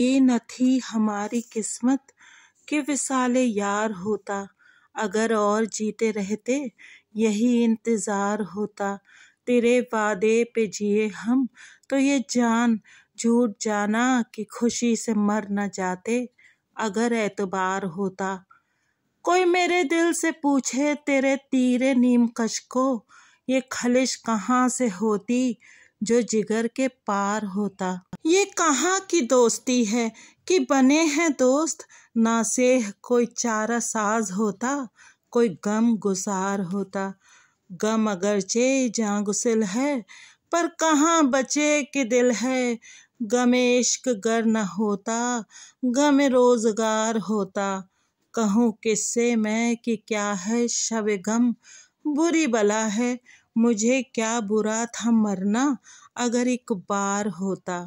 ये न थी हमारी किस्मत के विसाले यार होता अगर और जीते रहते यही इंतज़ार होता तेरे वादे पे जिए हम तो ये जान झूठ जाना कि खुशी से मर न जाते अगर एतबार होता कोई मेरे दिल से पूछे तेरे तीरे नीमकश को ये खलिश कहाँ से होती जो जिगर के पार होता ये कहाँ की दोस्ती है कि बने हैं दोस्त ना सेह कोई चारा साज होता कोई गम गुसार होता गम चे जहाँ गुसिल है पर कहाँ बचे कि दिल है गम इश्क गर न होता गम रोज़गार होता कहूँ किससे मैं कि क्या है शब गम बुरी बला है मुझे क्या बुरा था मरना अगर एक बार होता